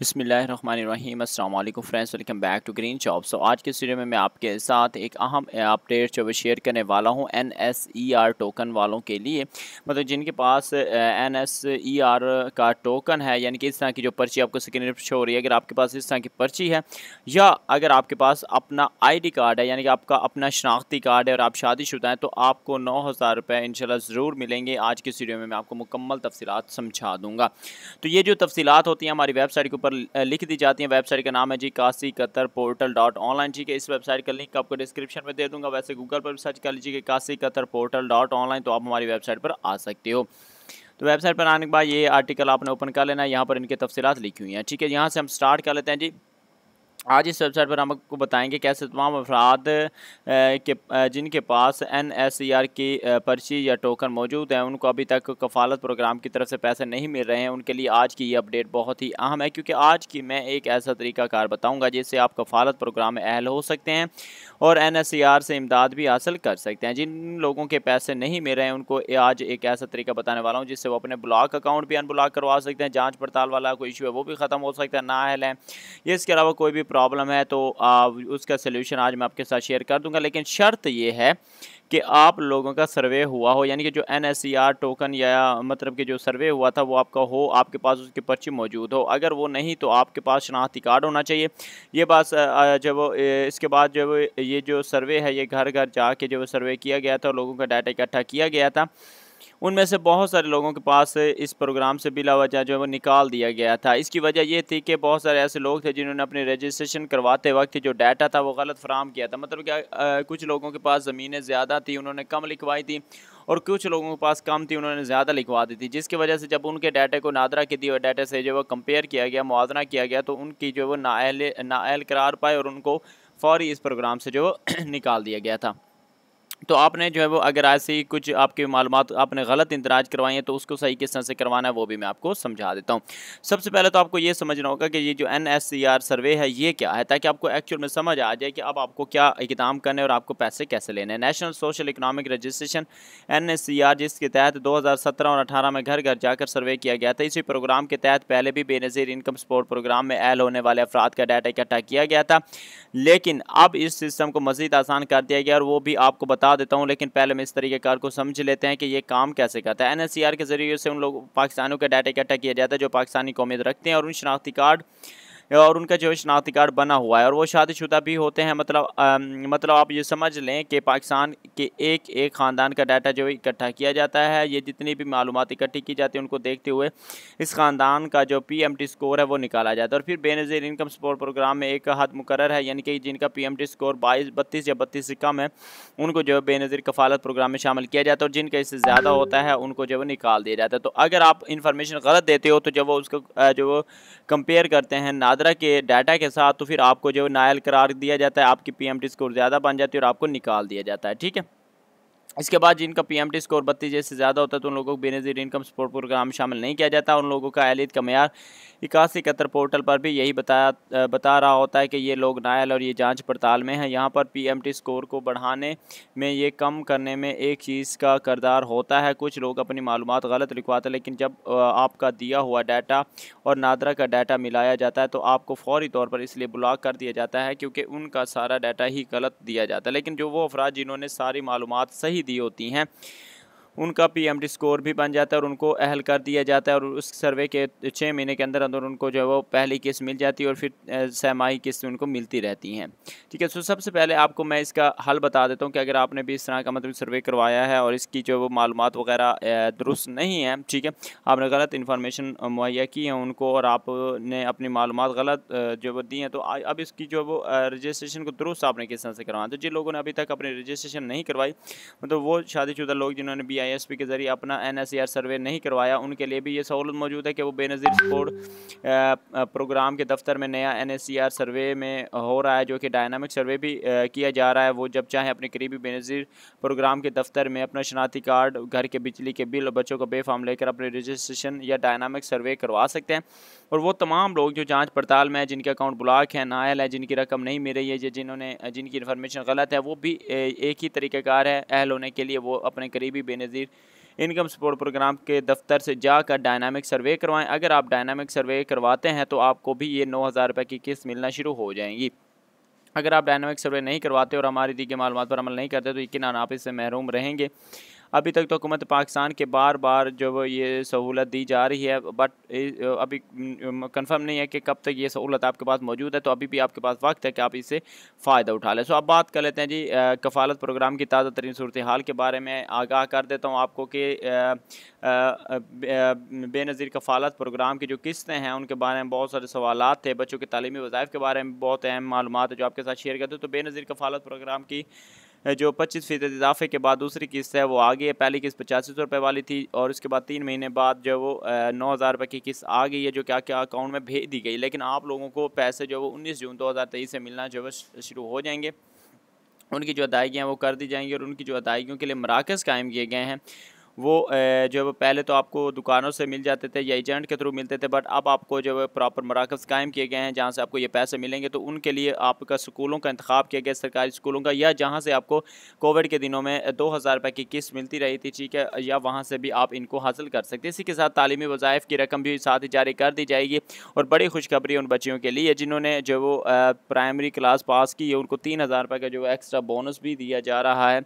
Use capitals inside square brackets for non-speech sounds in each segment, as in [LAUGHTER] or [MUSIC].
बसमीम अल्लाम friends welcome back to green shop so आज के सीडियो में मैं आपके साथ एक अहम अपडेट जो शेयर करने वाला हूँ N S E R token वालों के लिए मतलब जिनके पास एन एस ई आर का टोकन है यानी कि इस तरह की जो पर्ची आपको स्क्रीन पर शो हो रही है अगर आपके पास इस तरह की पर्ची है या अगर आपके पास अपना आई डी कार्ड है यानी कि आपका अपना शनाख्ती कार्ड है और आप शादीशुदा हैं तो आपको नौ हज़ार रुपये शाला ज़रूर मिलेंगे आज के सीडियो में मैं आपको मुकम्मल तफसीत समझा दूँगा तो ये जो तफसीत होती हैं हमारी वेबसाइट के ऊपर पर लिख दी जाती है वेबसाइट का नाम है जी काशी कतर पोर्टल डॉट ऑनलाइन ठीक है इस वेबसाइट का लिंक आपको डिस्क्रिप्शन में दे दूंगा वैसे गूगल पर भी सर्च कर लीजिए काशी कतर पोर्टल डॉट ऑनलाइन तो आप हमारी वेबसाइट पर आ सकते हो तो वेबसाइट पर आने के बाद ये आर्टिकल आपने ओपन कर लेना है यहाँ पर इनके तफसीत लिखी हुई हैं ठीक है यहाँ से हम स्टार्ट कर लेते हैं जी आज इस वेबसाइट पर हम आपको बताएंगे कैसे तमाम अफराद के जिनके पास एन एस ई आर की पर्ची या टोकन मौजूद है उनको अभी तक कफालत प्रोग्राम की तरफ से पैसे नहीं मिल रहे हैं उनके लिए आज की ये अपडेट बहुत ही अहम है क्योंकि आज की मैं एक ऐसा तरीकाकार बताऊंगा जिससे आप कफालत प्रोग्राम में अहल हो सकते हैं और एन एस ई आर से इमदाद भी हासिल कर सकते हैं जिन लोगों के पैसे नहीं मिल रहे हैं उनको आज एक ऐसा तरीका बताने वाला हूँ जिससे वो अपने ब्लॉक अकाउंट भी अनब्लॉक करवा सकते हैं जाँच पड़ताल वाला कोई इशू है वो भी ख़त्म हो सकता है ना अहल है इसके अलावा कोई भी प्रॉब्लम है तो उसका सोल्यूशन आज मैं आपके साथ शेयर कर दूंगा लेकिन शर्त ये है कि आप लोगों का सर्वे हुआ हो यानी कि जो एन टोकन या मतलब कि जो सर्वे हुआ था वो आपका हो आपके पास उसकी पर्ची मौजूद हो अगर वो नहीं तो आपके पास शनाख्ती कार्ड होना चाहिए ये बात जब इसके बाद जब ये जो सर्वे है ये घर घर के जो सर्वे किया गया था लोगों का डाटा इकट्ठा किया गया था उनमें से बहुत सारे लोगों के पास इस प्रोग्राम से बिला वजह जो है वो निकाल दिया गया था इसकी वजह ये थी कि बहुत सारे ऐसे लोग थे जिन्होंने अपने रजिस्ट्रेशन करवाते वक्त जो डाटा था वो गलत फ्राहम किया था मतलब क्या कुछ लोगों के पास ज़मीनें ज़्यादा थी उन्होंने कम लिखवाई थी और कुछ लोगों के पास कम थी उन्होंने ज़्यादा लिखवा दी थी जिसकी वजह से जब उनके डाटा को नादरा के दिए डाटा से जो वो कंपेयर किया गया मुआवना किया गया तो उनकी जो वो नाअहल नाअहल करार पाए और उनको फौरी इस प्रोग्राम से जो [CLEARS THROAT] निकाल दिया गया था तो आपने जो है वो अगर ऐसे ही कुछ आपके मालूम आपने गलत इंदराज करवाई हैं तो उसको सही किस तरह से करवाना है वो भी मैं आपको समझा देता हूँ सबसे पहले तो आपको ये समझना होगा कि ये जो N S C R survey है ये क्या है ताकि आपको एक्चुअल में समझ आ जाए कि अब आपको क्या इकदाम करने और आपको पैसे कैसे लेने हैं national social economic registration N S C R जिसके तहत दो हज़ार सत्रह और अठारह में घर घर जाकर सर्वे किया गया था इसी प्रोग्राम के तहत पहले भी बेनज़ीर इनकम सपोर्ट प्रोग्राम में एल होने वाले अफराद का डाटा इकट्ठा किया गया था लेकिन अब इस सिस्टम को मज़ीद आसान कर दिया गया और वो भी आपको बता देता हूँ लेकिन पहले हम इस तरीक़ेकार को समझ लेते हैं कि ये काम कैसे करता है एन के ज़रिए से उन लोग पाकिस्तानों का डाटा इकट्ठा किया जाता है जो पाकिस्तानी कौमियत रखते हैं और उन शनाख्ती कार्ड और उनका जो है शनाख्ती कार्ड बना हुआ है और वो शादीशुदा भी होते हैं मतलब आ, मतलब आप ये समझ लें कि पाकिस्तान के एक एक ख़ानदान का डाटा जो है इकट्ठा किया जाता है ये जितनी भी मालूम इकट्ठी की जाती है उनको देखते हुए इस ख़ानदान का जो पी स्कोर है वो निकाला जाता है और फिर बेनज़ीर इनकम सपोर्ट प्रोग्राम में एक हद मुकर है यानी कि जिनका पी स्कोर बाईस बत्तीस या बत्तीस से कम है उनको जो है बेनज़ीर कफालत प्रोग्राम में शामिल किया जाता है और जिनका इससे ज़्यादा होता है उनको जो है निकाल दिया जाता है तो अगर आप इन्फॉर्मेशन गलत देते हो तो जब वो उसको जो वो कंपेयर करते हैं ना मुनादरा के डाटा के साथ तो फिर आपको जो नायल करार दिया जाता है आपकी पी स्कोर ज़्यादा बन जाती है और आपको निकाल दिया जाता है ठीक है इसके बाद जिनका पीएमटी स्कोर बत्तीस जैसे ज़्यादा होता है तो उन लोगों को बेनजीर इनकम सपोर्ट प्रोग्राम शामिल नहीं किया जाता उन लोगों का एलिद का मैार इक्यासी इकहत्तर पोर्टल पर भी यही बताया बता रहा होता है कि ये लोग नायल और ये जांच पड़ताल में हैं यहाँ पर पीएमटी स्कोर को बढ़ाने में ये कम करने में एक चीज़ का करदार होता है कुछ लोग अपनी मालूम गलत लिखवाते लेकिन जब आपका दिया हुआ डाटा और नादरा का डाटा मिलाया जाता है तो आपको फौरी तौर पर इसलिए ब्लॉक कर दिया जाता है क्योंकि उनका सारा डाटा ही गलत दिया जाता है लेकिन जो वो अफराज जिन्होंने सारी मालूम सही ही दी होती हैं उनका पीएमटी स्कोर भी बन जाता है और उनको अहल कर दिया जाता है और उस सर्वे के छः महीने के अंदर अंदर उनको जो है वो पहली किस्त मिल जाती है और फिर सहमाही किस्त उनको मिलती रहती हैं ठीक है सो सबसे पहले आपको मैं इसका हल बता देता हूँ कि अगर आपने भी इस तरह का मतलब सर्वे करवाया है और इसकी जो वो मालूम वगैरह दुरुस्त नहीं है ठीक है आपने गलत इन्फॉर्मेशन मुहैया की है उनको और आपने अपनी मालूम गलत जो वो दी हैं तो अब इसकी जो वो रजिस्ट्रेशन को दुरुस्त आपने किस तरह से करवाया तो जिन लोगों ने अभी तक अपनी रजिस्ट्रेशन नहीं करवाई मतलब वो शादीशुदा लोग जिन्होंने बी पी के जरिए अपना आर सर्वे नहीं करवाया उनके लिए भी ये सहूलत मौजूद है कि वो बेनज़ीर स्पोर्ट प्रोग्राम के दफ्तर में नया एनएसईआर सर्वे में हो रहा है जो कि डायनामिक सर्वे भी किया जा रहा है वो जब चाहे अपने करीबी बेनज़ीर प्रोग्राम के दफ्तर में अपना शनाती कार्ड घर के बिजली के बिल और बच्चों का बेफाम लेकर अपने रजिस्ट्रेशन या डायनामिक सर्वे करवा सकते हैं और वो तमाम लोग जो जाँच पड़ताल में जिनके अकाउंट ब्लॉक हैं नायल है जिनकी रकम नहीं मिल रही है या जिन्होंने जिनकी इन्फॉर्मेशन गलत है वो भी एक ही तरीक़ेकार है अहल होने के लिए वो अपने करीबी बेनज़ीर मजीद इनकम सपोर्ट प्रोग्राम के दफ्तर से जाकर डायनामिक सर्वे करवाएं अगर आप डायनामिक सर्वे करवाते हैं तो आपको भी ये नौ हज़ार रुपये की किस्त मिलना शुरू हो जाएंगी अगर आप डायनामिक सर्वे नहीं करवाते और हमारी दी गई मालूम पर अमल नहीं करते तो यकीन आप इससे महरूम रहेंगे अभी तक तो हुकूमत पाकिस्तान के बार बार जो ये सहूलत दी जा रही है बट अभी कंफर्म नहीं है कि कब तक ये सहूलत आपके पास मौजूद है तो अभी भी आपके पास वक्त है कि आप इससे फ़ायदा उठा लें सो अब बात कर लेते हैं जी कफालत प्रोग्राम की ताज़ा तरीन सूरत हाल के बारे में आगाह कर देता हूँ आपको कि बेनज़ीर कफालत प्रोग्राम की जो किस्तें हैं उनके बारे में बहुत सारे सवाल थे बच्चों के तलीमी वज़ाइफ के बारे में बहुत अहम मालूम है जो आपके साथ शेयर करते हैं तो बेनज़ीर कफालत प्रोग्राम की जो पच्चीस फीसद इजाफे के बाद दूसरी किस्त है वो आ गई है पहली किस्त पचासी सौ रुपये वाली थी और उसके बाद तीन महीने बाद जो वो नौ हज़ार रुपये की किस्त आ गई है जो क्या क्या अकाउंट में भेज दी गई लेकिन आप लोगों को पैसे जो वो उन्नीस जून दो हज़ार तेईस से मिलना जो शुरू हो जाएंगे उनकी जो अदायगियाँ वो कर दी जाएंगी और उनकी जो अदायगियों के लिए मराकज़ कायम किए गए हैं वो जो है पहले तो आपको दुकानों से मिल जाते थे या एजेंट के थ्रू मिलते थे बट अब आपको जो है प्रॉपर मराकज़ कायम किए गए हैं जहाँ से आपको ये पैसे मिलेंगे तो उनके लिए आपका स्कूलों का इंतखब किया गया सरकारी स्कूलों का या जहाँ से आपको कोविड के दिनों में दो हज़ार रुपये की किस्त मिलती रही थी ठीक है या वहाँ से भी आप इनको हासिल कर सकते इसी के साथ तालीमी वज़ाइफ़ की रकम भी साथ ही जारी कर दी जाएगी और बड़ी खुशखबरी उन बच्चियों के लिए जिन्होंने जो वो प्राइमरी क्लास पास की है उनको तीन हज़ार रुपये का जो एक्स्ट्रा बोनस भी दिया जा रहा है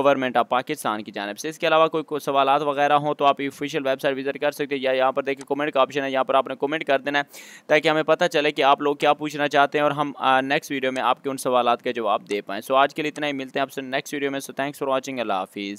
गवर्नमेंट ऑफ पाकिस्तान की जानब से इसके अलावा कोई सवाल वगैरह हों तो आप ऑफिशियल वेबसाइट विजिट कर सकते हैं या यहाँ पर देखिए कमेंट का ऑप्शन है यहाँ पर आपने कमेंट कर देना है ताकि हमें पता चले कि आप लोग क्या पूछना चाहते हैं और हम नेक्स्ट वीडियो में आपके उन सवाल के जवाब दे पाएँ सो आज के लिए इतना ही मिलते हैं आपसे नेक्स्ट वीडियो में सो थैंक्स फॉर वॉचिंग अल्लाह हाफिज़